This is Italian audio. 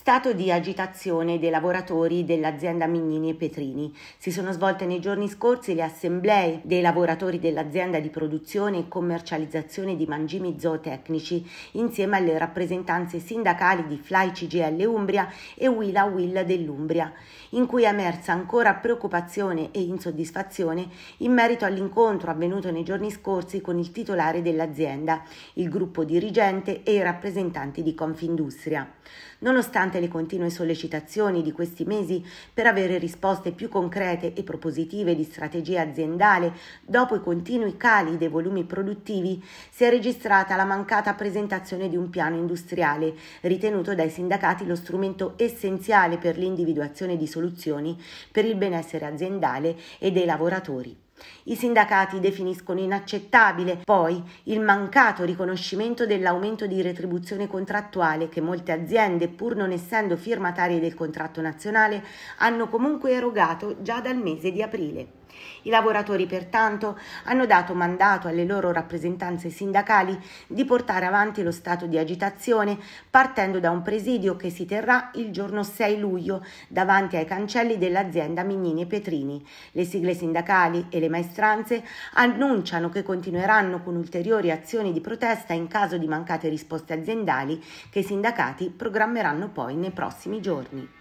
Stato di agitazione dei lavoratori dell'azienda Mignini e Petrini. Si sono svolte nei giorni scorsi le assemblee dei lavoratori dell'azienda di produzione e commercializzazione di mangimi zootecnici insieme alle rappresentanze sindacali di Fly CGL Umbria e Willa Will dell'Umbria, in cui è emersa ancora preoccupazione e insoddisfazione in merito all'incontro avvenuto nei giorni scorsi con il titolare dell'azienda, il gruppo dirigente e i rappresentanti di Confindustria. Nonostante nonostante le continue sollecitazioni di questi mesi per avere risposte più concrete e propositive di strategia aziendale dopo i continui cali dei volumi produttivi, si è registrata la mancata presentazione di un piano industriale, ritenuto dai sindacati lo strumento essenziale per l'individuazione di soluzioni per il benessere aziendale e dei lavoratori. I sindacati definiscono inaccettabile poi il mancato riconoscimento dell'aumento di retribuzione contrattuale che molte aziende, pur non essendo firmatarie del contratto nazionale, hanno comunque erogato già dal mese di aprile. I lavoratori pertanto hanno dato mandato alle loro rappresentanze sindacali di portare avanti lo stato di agitazione partendo da un presidio che si terrà il giorno 6 luglio davanti ai cancelli dell'azienda Mignini e Petrini. Le sigle sindacali e le maestranze annunciano che continueranno con ulteriori azioni di protesta in caso di mancate risposte aziendali che i sindacati programmeranno poi nei prossimi giorni.